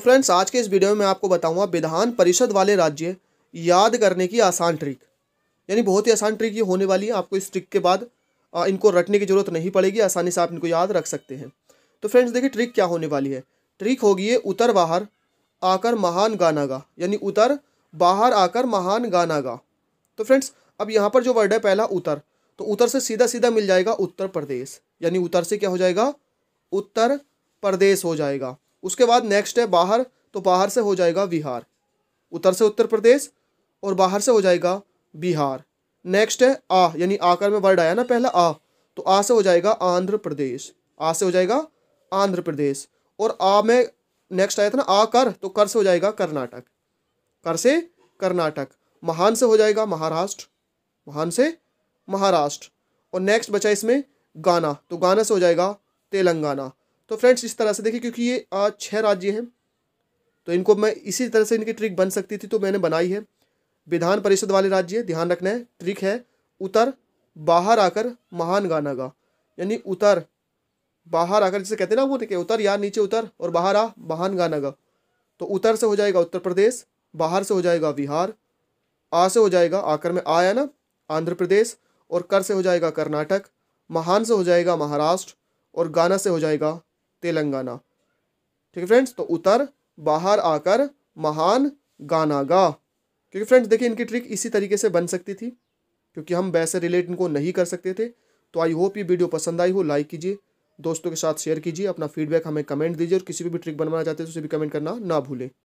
तो फ्रेंड्स आज के इस वीडियो में मैं आपको बताऊंगा विधान परिषद वाले राज्य याद करने की आसान ट्रिक यानी बहुत ही आसान ट्रिक ये होने वाली है आपको इस ट्रिक के बाद इनको रटने की ज़रूरत नहीं पड़ेगी आसानी से आप इनको याद रख सकते हैं तो फ्रेंड्स देखिए ट्रिक क्या होने वाली है ट्रिक होगी ये उतर बाहर आकर महान गाना गा यानी उतर बाहर आकर महान गाना गा तो फ्रेंड्स अब यहाँ पर जो वर्ड है पहला उतर तो उतर से सीधा सीधा मिल जाएगा उत्तर प्रदेश यानी उतर से क्या हो जाएगा उत्तर प्रदेश हो जाएगा उसके बाद नेक्स्ट है बाहर तो बाहर से हो जाएगा बिहार उत्तर से उत्तर प्रदेश और बाहर से हो जाएगा बिहार नेक्स्ट है आ यानी आकर में वर्ड आया ना पहला आ तो आ से हो जाएगा आंध्र प्रदेश आ से हो जाएगा आंध्र प्रदेश और आ में नेक्स्ट आया था ना आ कर तो कर से हो जाएगा कर्नाटक कर से कर्नाटक महान से हो जाएगा महाराष्ट्र महान से महाराष्ट्र और नेक्स्ट बचा इसमें गाना तो गाना से हो जाएगा तेलंगाना तो फ्रेंड्स इस तरह से देखिए क्योंकि ये छः राज्य हैं तो इनको मैं इसी तरह से इनकी ट्रिक बन सकती थी तो मैंने बनाई है विधान परिषद वाले राज्य ध्यान रखना है ट्रिक है उतर बाहर आकर महान गाना गा यानी उतर बाहर आकर जिसे कहते हैं ना वो देखिए उतर यार नीचे उतर और बाहर आ महान गाना गा तो उतर से हो जाएगा उत्तर प्रदेश बाहर से हो जाएगा बिहार आ से हो जाएगा आकर में आया ना आंध्र प्रदेश और कर से हो जाएगा कर्नाटक महान से हो जाएगा महाराष्ट्र और गाना से हो जाएगा तेलंगाना ठीक है फ्रेंड्स तो उतर बाहर आकर महान गाना गा क्योंकि फ्रेंड्स देखिए इनकी ट्रिक इसी तरीके से बन सकती थी क्योंकि हम वैसे रिलेट इनको नहीं कर सकते थे तो आई होप ये वीडियो पसंद आई हो लाइक कीजिए दोस्तों के साथ शेयर कीजिए अपना फीडबैक हमें कमेंट दीजिए और किसी भी, ट्रिक बनवाना चाहते हैं तो उसे भी कमेंट करना ना भूलें